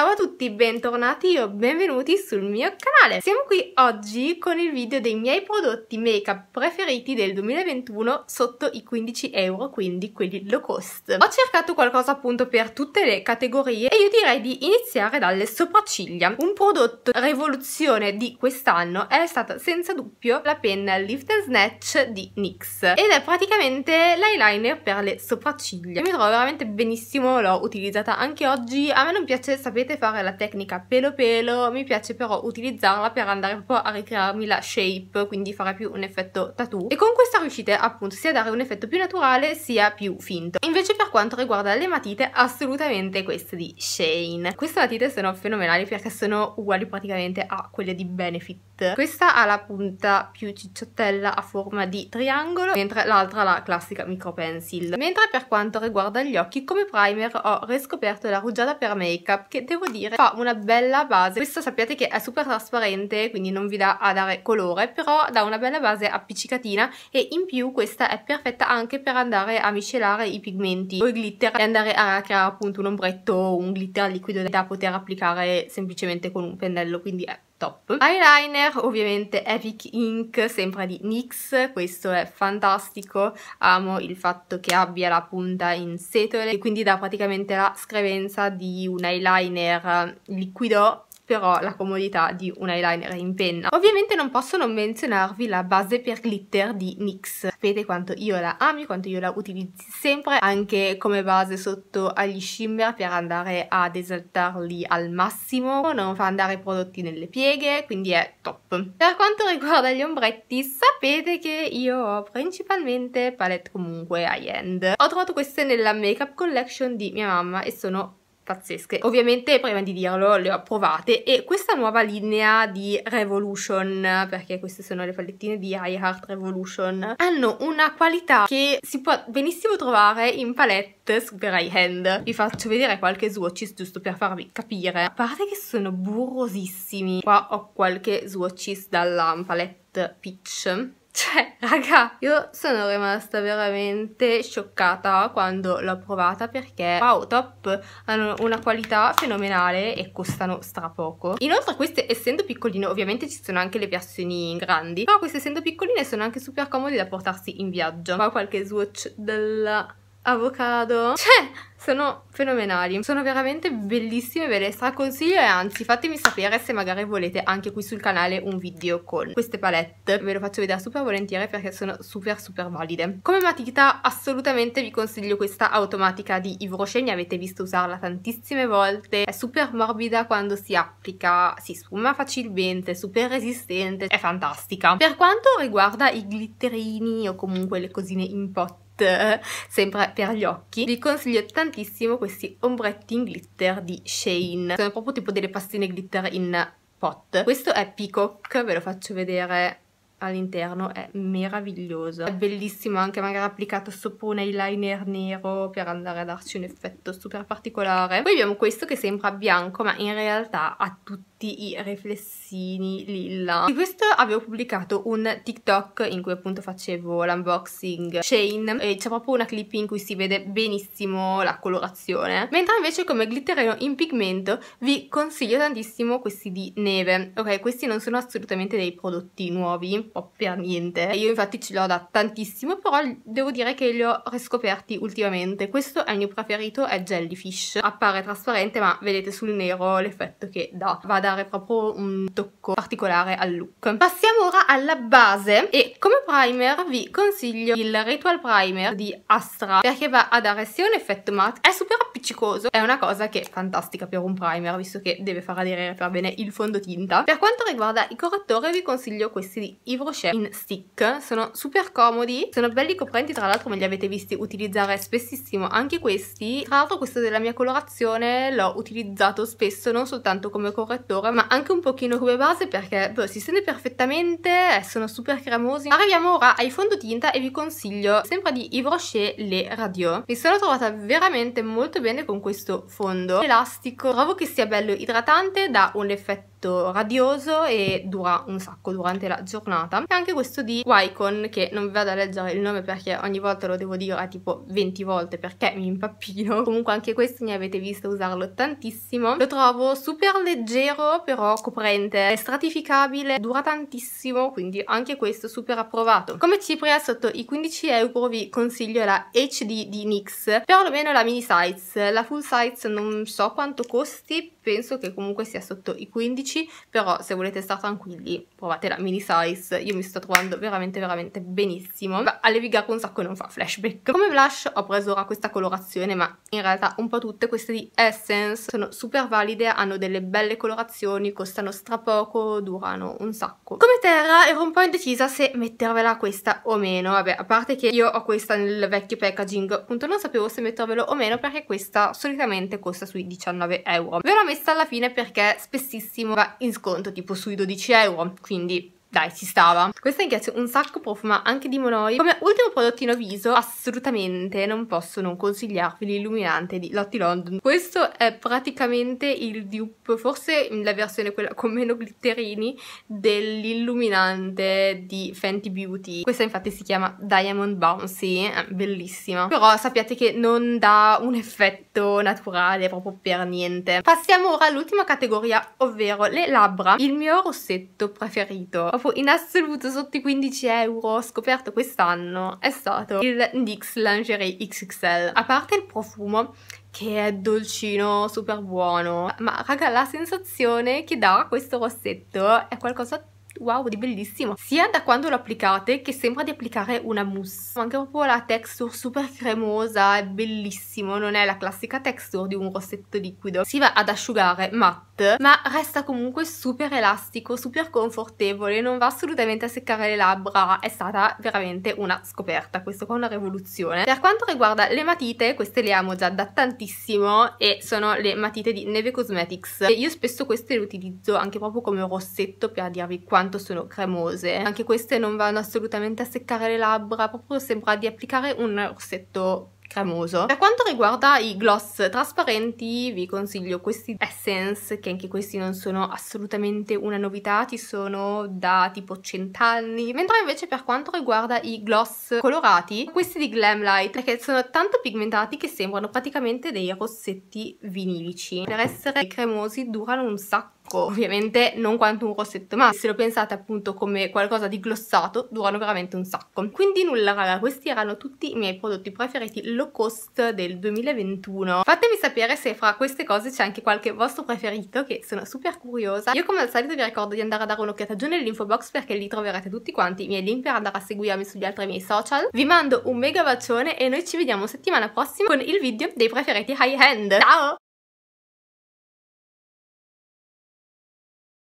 Ciao a tutti, bentornati o benvenuti sul mio canale. Siamo qui oggi con il video dei miei prodotti make-up preferiti del 2021 sotto i 15 euro, quindi quelli low cost. Ho cercato qualcosa appunto per tutte le categorie e io direi di iniziare dalle sopracciglia. Un prodotto rivoluzione di quest'anno è stata senza dubbio la penna Lift and Snatch di NYX ed è praticamente l'eyeliner per le sopracciglia. Io mi trovo veramente benissimo, l'ho utilizzata anche oggi, a me non piace sapere volete fare la tecnica pelo pelo mi piace però utilizzarla per andare un po' a ricrearmi la shape quindi fare più un effetto tattoo e con questa riuscite appunto sia a dare un effetto più naturale sia più finto invece per quanto riguarda le matite assolutamente queste di Shane queste matite sono fenomenali perché sono uguali praticamente a quelle di Benefit questa ha la punta più cicciottella a forma di triangolo mentre l'altra la classica micro pencil mentre per quanto riguarda gli occhi come primer ho riscoperto la rugiada per make up che devo dire fa una bella base questo sappiate che è super trasparente quindi non vi dà a dare colore però dà una bella base appiccicatina e in più questa è perfetta anche per andare a miscelare i pigmenti o i glitter e andare a creare appunto un ombretto un glitter liquido da poter applicare semplicemente con un pennello quindi è top. Eyeliner ovviamente Epic Ink, sempre di NYX, questo è fantastico, amo il fatto che abbia la punta in setole e quindi dà praticamente la scrivenza di un eyeliner eh, liquido però la comodità di un eyeliner in penna. Ovviamente non posso non menzionarvi la base per glitter di NYX. Sapete quanto io la ami, quanto io la utilizzi sempre, anche come base sotto agli shimmer per andare ad esaltarli al massimo, non fa andare i prodotti nelle pieghe, quindi è top. Per quanto riguarda gli ombretti, sapete che io ho principalmente palette comunque high-end. Ho trovato queste nella Makeup Collection di mia mamma e sono pazzesche. Ovviamente, prima di dirlo, le ho provate e questa nuova linea di Revolution, perché queste sono le pallettine di iHeart Revolution, hanno una qualità che si può benissimo trovare in palette super high hand. Vi faccio vedere qualche swatches giusto per farvi capire. A parte che sono burrosissimi. Qua ho qualche swatches dalla palette Peach cioè, raga, io sono rimasta veramente scioccata quando l'ho provata perché, wow, top, hanno una qualità fenomenale e costano stra poco. Inoltre queste, essendo piccoline, ovviamente ci sono anche le versioni grandi, però queste essendo piccoline sono anche super comode da portarsi in viaggio. Qua qualche swatch della avocado. Cioè, sono fenomenali, sono veramente bellissime, ve le straconsiglio e anzi fatemi sapere se magari volete anche qui sul canale un video con queste palette, ve lo faccio vedere super volentieri perché sono super super valide. Come matita assolutamente vi consiglio questa automatica di Ivroche, ne avete visto usarla tantissime volte, è super morbida quando si applica, si sfuma facilmente, super resistente, è fantastica. Per quanto riguarda i glitterini o comunque le cosine in pot sempre per gli occhi vi consiglio tantissimo questi ombretti in glitter di Shane sono proprio tipo delle pastine glitter in pot questo è Peacock ve lo faccio vedere all'interno è meraviglioso è bellissimo anche magari applicato sopra un eyeliner nero per andare a darci un effetto super particolare poi abbiamo questo che sembra bianco ma in realtà ha tutti i riflessini lilla di questo avevo pubblicato un tiktok in cui appunto facevo l'unboxing chain e c'è proprio una clip in cui si vede benissimo la colorazione mentre invece come glitterino in pigmento vi consiglio tantissimo questi di neve ok questi non sono assolutamente dei prodotti nuovi po' per niente. Io infatti ce l'ho da tantissimo, però devo dire che li ho riscoperti ultimamente. Questo è il mio preferito, è Jellyfish. Appare trasparente, ma vedete sul nero l'effetto che dà. Va a dare proprio un tocco particolare al look. Passiamo ora alla base e come primer vi consiglio il Ritual Primer di Astra perché va a dare sia un effetto matte, è super appiccicoso, è una cosa che è fantastica per un primer visto che deve far aderire per bene il fondotinta. Per quanto riguarda i correttori vi consiglio questi di di Rocher in stick sono super comodi sono belli coprenti tra l'altro me li avete visti utilizzare spessissimo anche questi tra l'altro questo della mia colorazione l'ho utilizzato spesso non soltanto come correttore ma anche un pochino come base perché boh, si sente perfettamente eh, sono super cremosi arriviamo ora ai fondotinta e vi consiglio sempre di Yves Rocher le radio mi sono trovata veramente molto bene con questo fondo elastico trovo che sia bello idratante dà un effetto effetto radioso e dura un sacco durante la giornata e anche questo di Wycon che non vi vado a leggere il nome perché ogni volta lo devo dire tipo 20 volte perché mi impappino comunque anche questo ne avete visto usarlo tantissimo lo trovo super leggero però coprente è stratificabile dura tantissimo quindi anche questo super approvato come cipria sotto i 15 euro vi consiglio la HD di NYX perlomeno la mini size la full size non so quanto costi penso che comunque sia sotto i 15 11 però se volete stare tranquilli provate la mini size io mi sto trovando veramente veramente benissimo va a un sacco e non fa flashback come blush ho preso ora questa colorazione ma in realtà un po' tutte queste di Essence sono super valide hanno delle belle colorazioni costano stra poco durano un sacco come terra ero un po' indecisa se mettervela questa o meno vabbè a parte che io ho questa nel vecchio packaging appunto non sapevo se mettervelo o meno perché questa solitamente costa sui 19 euro ve l'ho messa alla fine perché spessissimo nuova in sconto tipo sui 12 euro, quindi dai, ci stava. Questa mi piace un sacco, profuma anche di Monoi. Come ultimo prodottino viso, assolutamente non posso non consigliarvi l'illuminante di Lottie London. Questo è praticamente il dupe, forse la versione quella con meno glitterini, dell'illuminante di Fenty Beauty. Questa infatti si chiama Diamond Bouncy, eh, bellissima. Però sappiate che non dà un effetto naturale proprio per niente. Passiamo ora all'ultima categoria, ovvero le labbra. Il mio rossetto preferito in assoluto sotto i 15 euro scoperto quest'anno è stato il NYX Lingerie XXL. A parte il profumo, che è dolcino, super buono, ma raga la sensazione che dà questo rossetto è qualcosa di wow di bellissimo sia da quando lo applicate che sembra di applicare una mousse ho anche proprio la texture super cremosa è bellissimo non è la classica texture di un rossetto liquido si va ad asciugare matte ma resta comunque super elastico super confortevole non va assolutamente a seccare le labbra è stata veramente una scoperta questo qua è una rivoluzione per quanto riguarda le matite queste le amo già da tantissimo e sono le matite di Neve Cosmetics e io spesso queste le utilizzo anche proprio come rossetto per dirvi quanto quanto sono cremose. Anche queste non vanno assolutamente a seccare le labbra, proprio sembra di applicare un rossetto cremoso. Per quanto riguarda i gloss trasparenti vi consiglio questi Essence che anche questi non sono assolutamente una novità, ci sono da tipo cent'anni, mentre invece per quanto riguarda i gloss colorati, questi di Glam Light perché sono tanto pigmentati che sembrano praticamente dei rossetti vinilici. Per essere cremosi durano un sacco secco. Ovviamente non quanto un rossetto, ma se lo pensate appunto come qualcosa di glossato, durano veramente un sacco. Quindi nulla raga, questi erano tutti i miei prodotti preferiti low cost del 2021. Fatemi sapere se fra queste cose c'è anche qualche vostro preferito, che sono super curiosa. Io come al solito vi ricordo di andare a dare un'occhiata giù nell'info box perché lì troverete tutti quanti i miei link per andare a seguirmi sugli altri miei social. Vi mando un mega bacione e noi ci vediamo settimana prossima con il video dei preferiti high end. Ciao!